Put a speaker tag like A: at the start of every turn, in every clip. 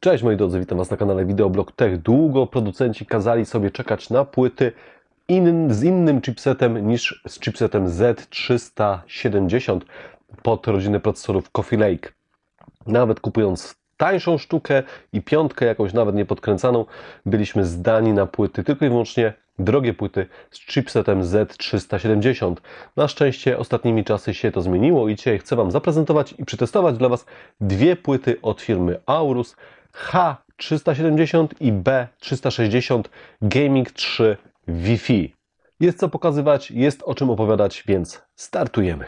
A: Cześć moi drodzy, witam Was na kanale Wideoblog Tech. Długo producenci kazali sobie czekać na płyty in, z innym chipsetem niż z chipsetem Z370 pod rodzinę procesorów Coffee Lake. Nawet kupując tańszą sztukę i piątkę jakąś nawet niepodkręcaną, byliśmy zdani na płyty tylko i wyłącznie drogie płyty z chipsetem Z370. Na szczęście ostatnimi czasy się to zmieniło i dzisiaj chcę Wam zaprezentować i przetestować dla Was dwie płyty od firmy Aorus H370 i B360 Gaming 3 Wi-Fi. Jest co pokazywać, jest o czym opowiadać, więc startujemy.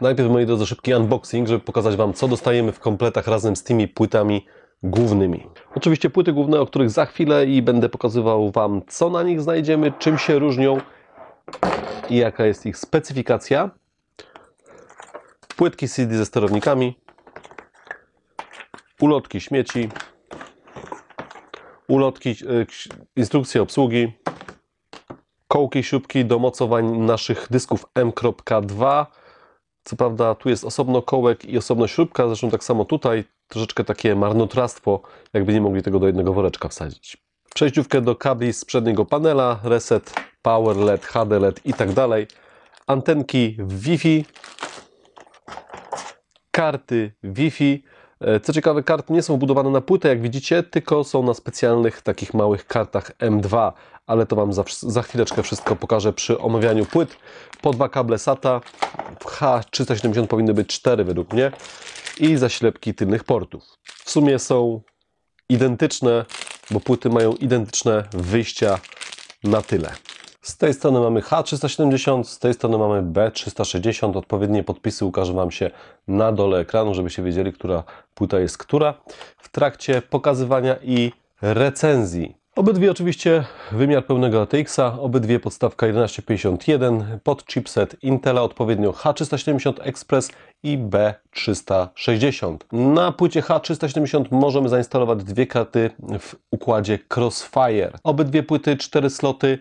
A: Najpierw, moi drodzy, szybki unboxing, żeby pokazać Wam, co dostajemy w kompletach razem z tymi płytami głównymi. Oczywiście płyty główne, o których za chwilę i będę pokazywał Wam, co na nich znajdziemy, czym się różnią i jaka jest ich specyfikacja. Płytki CD ze sterownikami, ulotki śmieci, ulotki, e, instrukcje obsługi, kołki, śrubki do mocowań naszych dysków M.2. Co prawda tu jest osobno kołek i osobno śrubka, zresztą tak samo tutaj troszeczkę takie marnotrawstwo, jakby nie mogli tego do jednego woreczka wsadzić. Przejściówkę do kabli z przedniego panela, reset, power LED, HD LED i tak dalej. Antenki Wi-Fi, karty Wi-Fi. E, co ciekawe, karty nie są budowane na płytę, jak widzicie, tylko są na specjalnych takich małych kartach M2, ale to Wam za, za chwileczkę wszystko pokażę przy omawianiu płyt. Po dwa kable SATA, w H370 powinny być cztery według mnie i zaślepki tylnych portów. W sumie są identyczne, bo płyty mają identyczne wyjścia na tyle. Z tej strony mamy H370, z tej strony mamy B360. Odpowiednie podpisy ukażę Wam się na dole ekranu, żebyście wiedzieli, która płyta jest która w trakcie pokazywania i recenzji. Obydwie oczywiście wymiar pełnego ATX-a, obydwie podstawka 1151 pod chipset Intela, odpowiednio H370 Express i B360. Na płycie H370 możemy zainstalować dwie karty w układzie Crossfire. Obydwie płyty, cztery sloty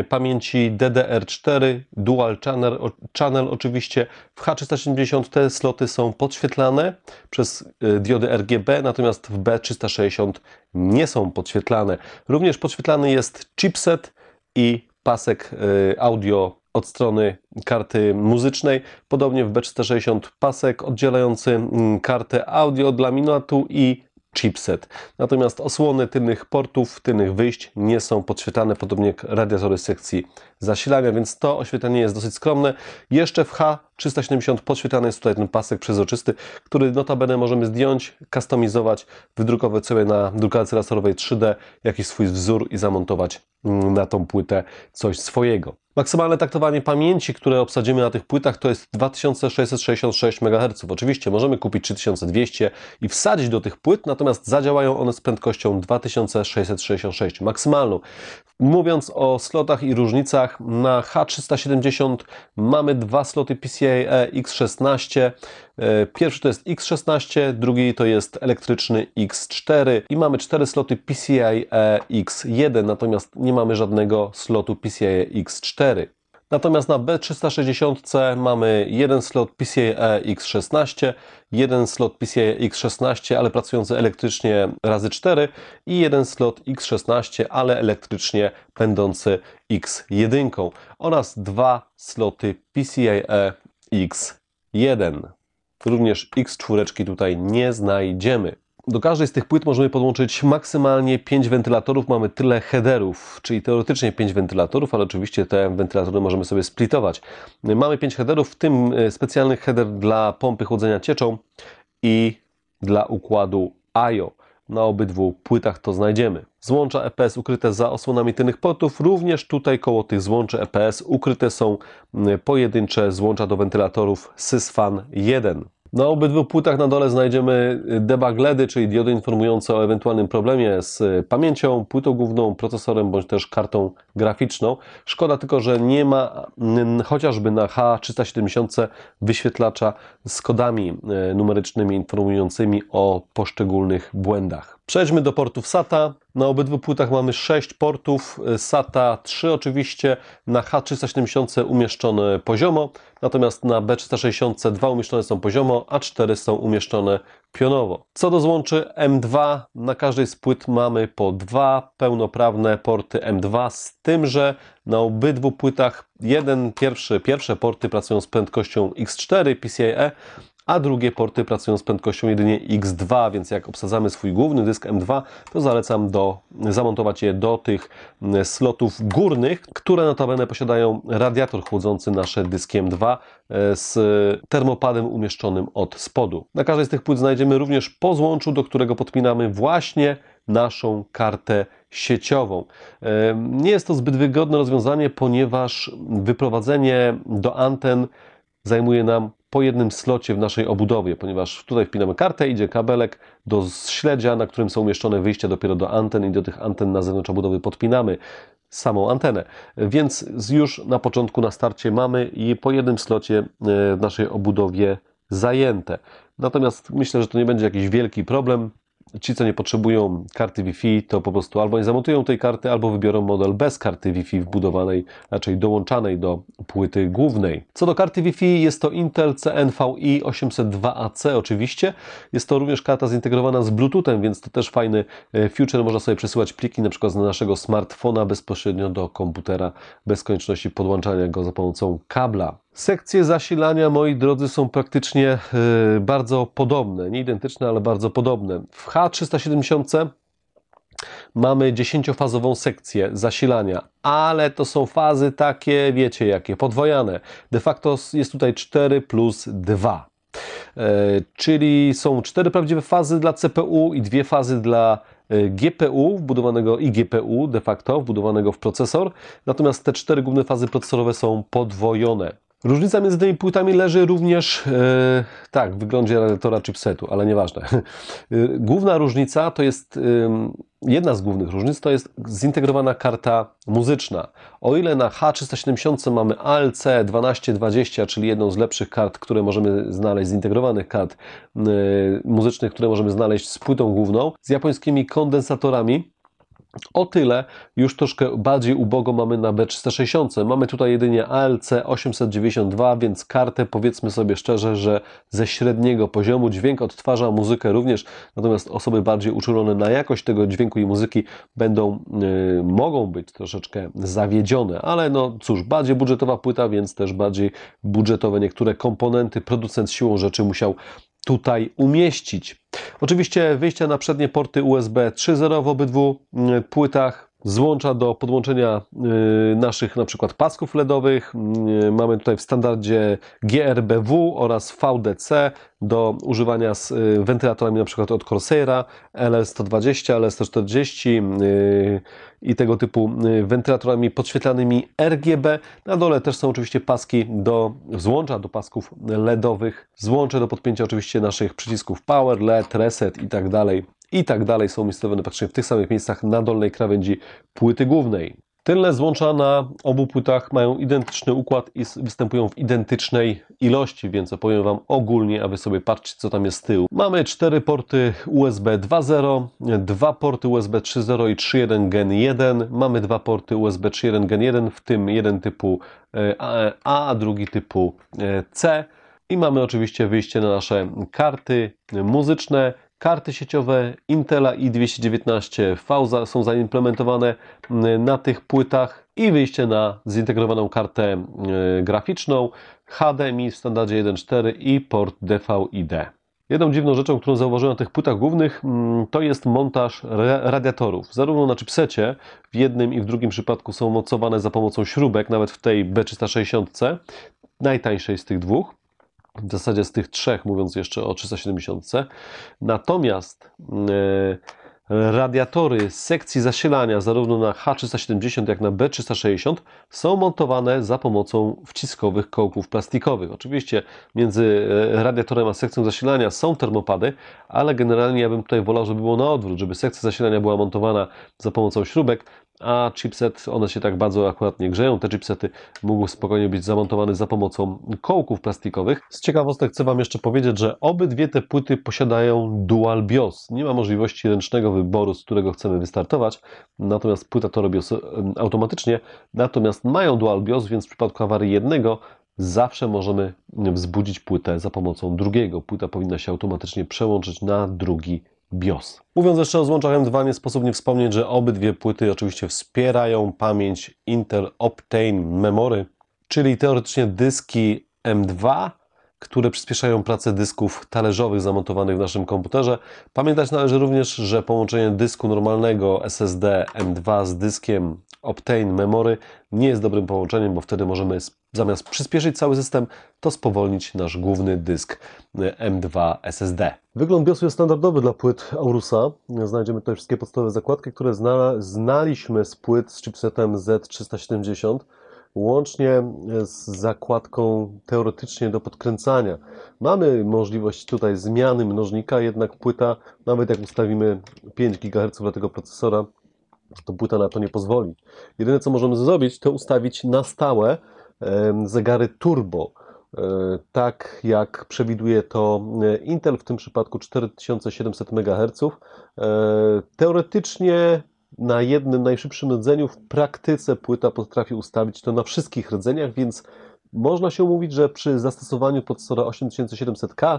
A: y, pamięci DDR4, dual channel, channel oczywiście. W H370 te sloty są podświetlane przez y, diody RGB, natomiast w B360 nie są podświetlane. Również podświetlany jest chipset i pasek y, audio od strony karty muzycznej. Podobnie w b 460 pasek oddzielający mm, kartę audio od laminatu i chipset. Natomiast osłony tylnych portów, tylnych wyjść nie są podświetlane, podobnie jak radiatory sekcji zasilania, więc to oświetlenie jest dosyć skromne. Jeszcze w H370 podświetlany jest tutaj ten pasek przezroczysty, który notabene możemy zdjąć, kustomizować, wydrukować sobie na drukarce laserowej 3D jakiś swój wzór i zamontować mm, na tą płytę coś swojego. Maksymalne taktowanie pamięci, które obsadzimy na tych płytach to jest 2666 MHz. Oczywiście możemy kupić 3200 i wsadzić do tych płyt, natomiast zadziałają one z prędkością 2666 maksymalną. Mówiąc o slotach i różnicach, na H370 mamy dwa sloty PCIe e X16, E, pierwszy to jest X16, drugi to jest elektryczny X4 i mamy cztery sloty PCIe X1, natomiast nie mamy żadnego slotu PCIe X4. Natomiast na B360 mamy jeden slot PCIe e X16, jeden slot PCIe e X16, ale pracujący elektrycznie razy 4 i jeden slot X16, ale elektrycznie pędący X1 oraz dwa sloty PCIe X1. Również X4 tutaj nie znajdziemy. Do każdej z tych płyt możemy podłączyć maksymalnie 5 wentylatorów. Mamy tyle headerów, czyli teoretycznie 5 wentylatorów, ale oczywiście te wentylatory możemy sobie splitować. Mamy 5 headerów, w tym e, specjalny header dla pompy chłodzenia cieczą i dla układu IO. Na obydwu płytach to znajdziemy. Złącza EPS ukryte za osłonami tylnych portów. Również tutaj koło tych złączy EPS ukryte są e, pojedyncze złącza do wentylatorów SysFan 1. Na obydwu płytach na dole znajdziemy y, debug LEDy, czyli diody informujące o ewentualnym problemie z y, pamięcią, płytą główną, procesorem bądź też kartą graficzną. Szkoda tylko, że nie ma chociażby na H370 wyświetlacza z kodami y, numerycznymi informującymi o poszczególnych błędach. Przejdźmy do portów SATA. Na obydwu płytach mamy 6 portów, y, SATA 3 oczywiście, na H370 umieszczone poziomo, natomiast na B360 dwa umieszczone są poziomo, a 4 są umieszczone pionowo. Co do złączy M2, na każdej z płyt mamy po dwa pełnoprawne porty M2, z tym, że na obydwu płytach jeden pierwszy, pierwsze porty pracują z prędkością X4 PCIe, a drugie porty pracują z prędkością jedynie X2, więc jak obsadzamy swój główny dysk M2, to zalecam do, zamontować je do tych slotów górnych, które notabene posiadają radiator chłodzący nasze dyski M2 e, z termopadem umieszczonym od spodu. Na każdej z tych płyt znajdziemy również po złączu, do którego podpinamy właśnie naszą kartę sieciową. E, nie jest to zbyt wygodne rozwiązanie, ponieważ wyprowadzenie do anten zajmuje nam po jednym slocie w naszej obudowie, ponieważ tutaj wpinamy kartę, idzie kabelek do śledzia, na którym są umieszczone wyjścia dopiero do anten i do tych anten na zewnątrz obudowy podpinamy samą antenę. Więc już na początku, na starcie mamy i po jednym slocie e, w naszej obudowie zajęte. Natomiast myślę, że to nie będzie jakiś wielki problem ci, co nie potrzebują karty Wi-Fi, to po prostu albo nie zamontują tej karty, albo wybiorą model bez karty Wi-Fi wbudowanej, raczej dołączanej do płyty głównej. Co do karty Wi-Fi, jest to Intel CNVI 802AC oczywiście. Jest to również karta zintegrowana z Bluetoothem, więc to też fajny e, future. Można sobie przesyłać pliki na przykład z naszego smartfona bezpośrednio do komputera bez konieczności podłączania go za pomocą kabla. Sekcje zasilania, moi drodzy, są praktycznie e, bardzo podobne, nie identyczne, ale bardzo podobne. W H370 mamy dziesięciofazową sekcję zasilania, ale to są fazy takie, wiecie jakie, podwojane. De facto jest tutaj 4 plus 2. E, czyli są cztery prawdziwe fazy dla CPU i dwie fazy dla e, GPU, wbudowanego i GPU de facto, wbudowanego w procesor, natomiast te cztery główne fazy procesorowe są podwojone. Różnica między tymi płytami leży również, e, tak, w wyglądzie radiatora chipsetu, ale nieważne. E, główna różnica to jest, e, jedna z głównych różnic to jest zintegrowana karta muzyczna. O ile na H370 mamy ALC 1220, czyli jedną z lepszych kart, które możemy znaleźć, zintegrowanych kart e, muzycznych, które możemy znaleźć z płytą główną, z japońskimi kondensatorami, o tyle już troszkę bardziej ubogo mamy na B360. Mamy tutaj jedynie ALC 892, więc kartę powiedzmy sobie szczerze, że ze średniego poziomu dźwięk odtwarza muzykę również, natomiast osoby bardziej uczulone na jakość tego dźwięku i muzyki będą, yy, mogą być troszeczkę zawiedzione, ale no cóż, bardziej budżetowa płyta, więc też bardziej budżetowe niektóre komponenty producent siłą rzeczy musiał tutaj umieścić. Oczywiście wyjścia na przednie porty USB 3.0 w obydwu mm, płytach złącza do podłączenia y, naszych na przykład pasków LEDowych. Y, mamy tutaj w standardzie GRBW oraz VDC do używania z y, wentylatorami na przykład od Corsaira, l 120 l 140 i tego typu wentylatorami podświetlanymi RGB. Na dole też są oczywiście paski do złącza, do pasków LEDowych, złącze do podpięcia oczywiście naszych przycisków power, LED, reset i tak dalej i tak dalej są umiejscowione praktycznie w tych samych miejscach na dolnej krawędzi płyty głównej. Tylne złącza na obu płytach mają identyczny układ i występują w identycznej ilości, więc opowiem Wam ogólnie, aby sobie patrzcie, co tam jest z tyłu. Mamy cztery porty USB 2.0, dwa porty USB 3.0 i 3.1 Gen 1. Mamy dwa porty USB 3.1 Gen 1, w tym jeden typu e, A, a drugi typu e, C. I mamy oczywiście wyjście na nasze karty muzyczne, Karty sieciowe Intela i219 v są zaimplementowane na tych płytach i wyjście na zintegrowaną kartę graficzną HDMI w standardzie 1.4 i port DVI-D. Jedną dziwną rzeczą, którą zauważyłem na tych płytach głównych, to jest montaż radiatorów. Zarówno na chipsecie, w jednym i w drugim przypadku są mocowane za pomocą śrubek, nawet w tej B360, najtańszej z tych dwóch w zasadzie z tych trzech, mówiąc jeszcze o 370. Natomiast e, radiatory sekcji zasilania zarówno na H370 jak na B360 są montowane za pomocą wciskowych kołków plastikowych. Oczywiście między e, radiatorem a sekcją zasilania są termopady, ale generalnie ja bym tutaj wolał, żeby było na odwrót, żeby sekcja zasilania była montowana za pomocą śrubek, a chipset, one się tak bardzo nie grzeją, te chipsety mogą spokojnie być zamontowane za pomocą kołków plastikowych. Z ciekawostek chcę Wam jeszcze powiedzieć, że obydwie te płyty posiadają dual BIOS. Nie ma możliwości ręcznego wyboru, z którego chcemy wystartować, natomiast płyta to robi automatycznie, natomiast mają dual BIOS, więc w przypadku awarii jednego zawsze możemy wzbudzić płytę za pomocą drugiego. Płyta powinna się automatycznie przełączyć na drugi BIOS. Mówiąc jeszcze o złączach M2, nie sposób nie wspomnieć, że obydwie płyty oczywiście wspierają pamięć Intel Optane Memory, czyli teoretycznie dyski M2, które przyspieszają pracę dysków talerzowych zamontowanych w naszym komputerze. Pamiętać należy również, że połączenie dysku normalnego SSD M2 z dyskiem Optane Memory nie jest dobrym połączeniem, bo wtedy możemy zamiast przyspieszyć cały system, to spowolnić nasz główny dysk y, M2 SSD. Wygląd biosu jest standardowy dla płyt Aurusa. Znajdziemy tutaj wszystkie podstawowe zakładki, które znaliśmy z płyt z chipsetem Z370, łącznie z zakładką teoretycznie do podkręcania. Mamy możliwość tutaj zmiany mnożnika, jednak płyta, nawet jak ustawimy 5 GHz dla tego procesora, to płyta na to nie pozwoli. Jedyne co możemy zrobić, to ustawić na stałe zegary turbo. E, tak jak przewiduje to e, Intel, w tym przypadku 4700 MHz. E, teoretycznie na jednym najszybszym rdzeniu, w praktyce płyta potrafi ustawić to na wszystkich rdzeniach, więc można się mówić, że przy zastosowaniu procesora 8700K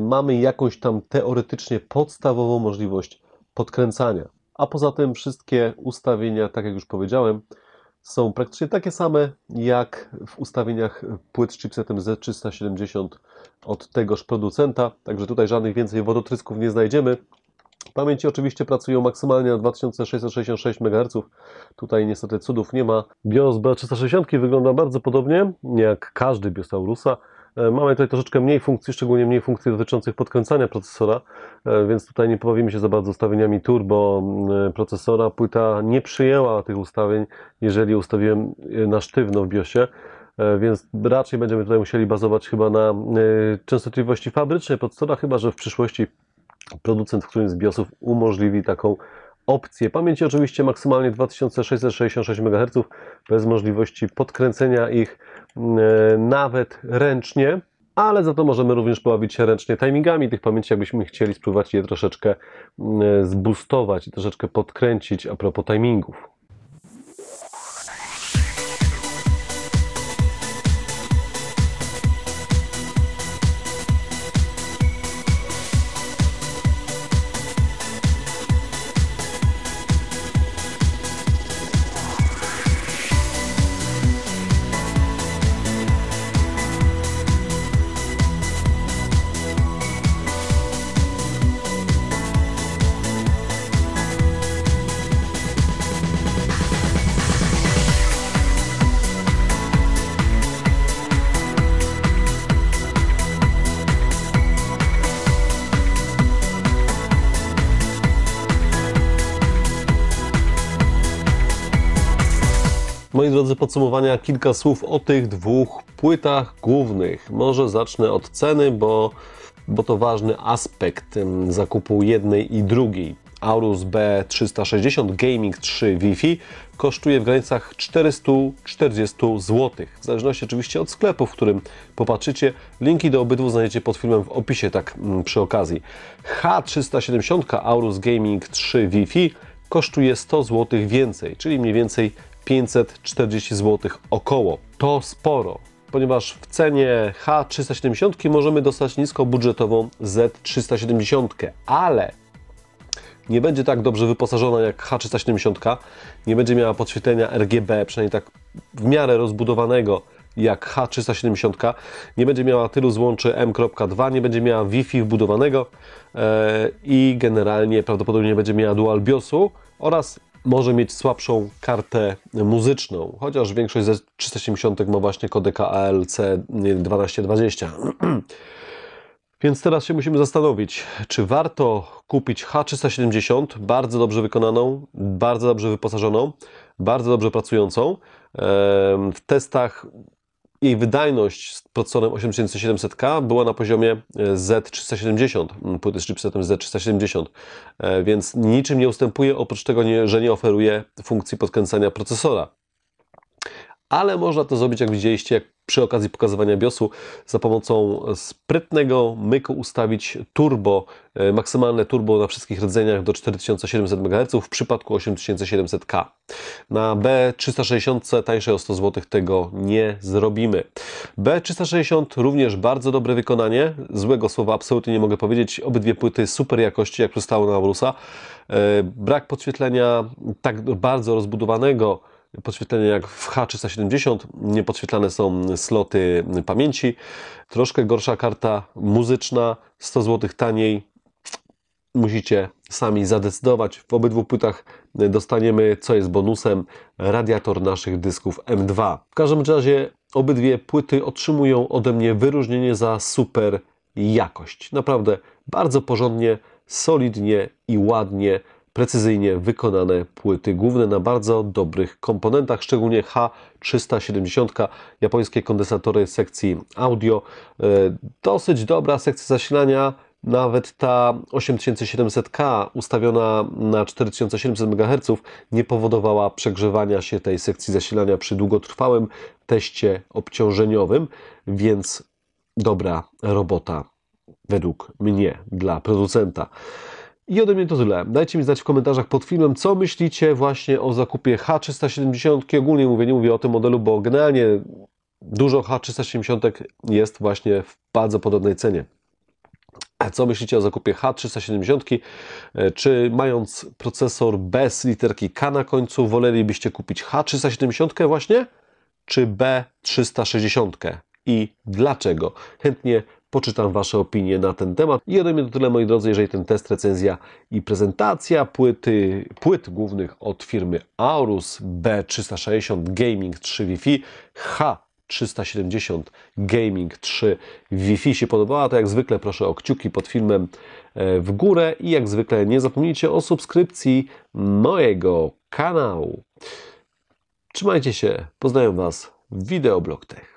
A: mamy jakąś tam teoretycznie podstawową możliwość podkręcania. A poza tym wszystkie ustawienia, tak jak już powiedziałem, są praktycznie takie same jak w ustawieniach płyt z chipsetem Z370 od tegoż producenta, także tutaj żadnych więcej wodotrysków nie znajdziemy. Pamięci oczywiście pracują maksymalnie na 2666 MHz. Tutaj niestety cudów nie ma. BIOS B360 wygląda bardzo podobnie jak każdy BIOS Taurusa. E, mamy tutaj troszeczkę mniej funkcji, szczególnie mniej funkcji dotyczących podkręcania procesora, e, więc tutaj nie pobawimy się za bardzo ustawieniami turbo mm, e, procesora. Płyta nie przyjęła tych ustawień, jeżeli ustawiłem na sztywno w BIOSie więc raczej będziemy tutaj musieli bazować chyba na częstotliwości fabrycznej procesora, chyba że w przyszłości producent w którymś z BIOSów umożliwi taką opcję. Pamięci oczywiście maksymalnie 2666 MHz bez możliwości podkręcenia ich E, nawet ręcznie, ale za to możemy również pobawić się ręcznie timingami tych pamięci, jakbyśmy chcieli spróbować je troszeczkę mm, zbustować, troszeczkę podkręcić a propos timingów. moi drodzy, podsumowania kilka słów o tych dwóch płytach głównych. Może zacznę od ceny, bo, bo to ważny aspekt zakupu jednej i drugiej. Aorus B360 Gaming 3 Wi-Fi kosztuje w granicach 440 zł. W zależności oczywiście od sklepu, w którym popatrzycie. Linki do obydwu znajdziecie pod filmem w opisie, tak przy okazji. H370 Aorus Gaming 3 Wi-Fi kosztuje 100 zł więcej, czyli mniej więcej 540 zł około. To sporo, ponieważ w cenie H370 możemy dostać niskobudżetową Z370, ale nie będzie tak dobrze wyposażona jak H370, nie będzie miała podświetlenia RGB, przynajmniej tak w miarę rozbudowanego jak H370, nie będzie miała tylu złączy M.2, nie będzie miała Wi-Fi wbudowanego yy, i generalnie prawdopodobnie nie będzie miała dual BIOSu oraz może mieć słabszą kartę muzyczną, chociaż większość ze 370 ma właśnie kodek ALC 1220. Więc teraz się musimy zastanowić, czy warto kupić H370, bardzo dobrze wykonaną, bardzo dobrze wyposażoną, bardzo dobrze pracującą. W testach jej wydajność z procesorem 8700K była na poziomie e, Z370, płyty z chipsetem Z370, e, więc niczym nie ustępuje, oprócz tego, nie, że nie oferuje funkcji podkręcania procesora ale można to zrobić, jak widzieliście, przy okazji pokazywania biosu, za pomocą sprytnego myku ustawić turbo, e, maksymalne turbo na wszystkich rdzeniach do 4700 MHz, w przypadku 8700K. Na B360 tańsze o 100 zł tego nie zrobimy. B360 również bardzo dobre wykonanie, złego słowa absolutnie nie mogę powiedzieć, obydwie płyty super jakości, jak przystało na Aurusa. E, brak podświetlenia tak bardzo rozbudowanego, podświetlenie jak w H370, nie podświetlane są sloty pamięci. Troszkę gorsza karta muzyczna, 100 zł taniej. Musicie sami zadecydować. W obydwu płytach dostaniemy, co jest bonusem, radiator naszych dysków M2. W każdym razie obydwie płyty otrzymują ode mnie wyróżnienie za super jakość. Naprawdę bardzo porządnie, solidnie i ładnie precyzyjnie wykonane płyty główne na bardzo dobrych komponentach, szczególnie H370, japońskie kondensatory sekcji audio. E, dosyć dobra sekcja zasilania, nawet ta 8700K ustawiona na 4700 MHz nie powodowała przegrzewania się tej sekcji zasilania przy długotrwałym teście obciążeniowym, więc dobra robota według mnie dla producenta. I ode mnie to tyle. Dajcie mi znać w komentarzach pod filmem, co myślicie właśnie o zakupie H370. Ogólnie mówię, nie mówię o tym modelu, bo generalnie dużo H370 jest właśnie w bardzo podobnej cenie. Co myślicie o zakupie H370? E, czy mając procesor bez literki K na końcu, wolelibyście kupić H370 właśnie, czy B360? I dlaczego? Chętnie poczytam Wasze opinie na ten temat. I ode mnie to tyle, moi drodzy, jeżeli ten test, recenzja i prezentacja płyty, płyt głównych od firmy Aorus B360 Gaming 3 Wi-Fi H 370 Gaming 3 Wi-Fi się podobała, to jak zwykle proszę o kciuki pod filmem e, w górę i jak zwykle nie zapomnijcie o subskrypcji mojego kanału. Trzymajcie się, poznaję Was w Wideoblog Tech.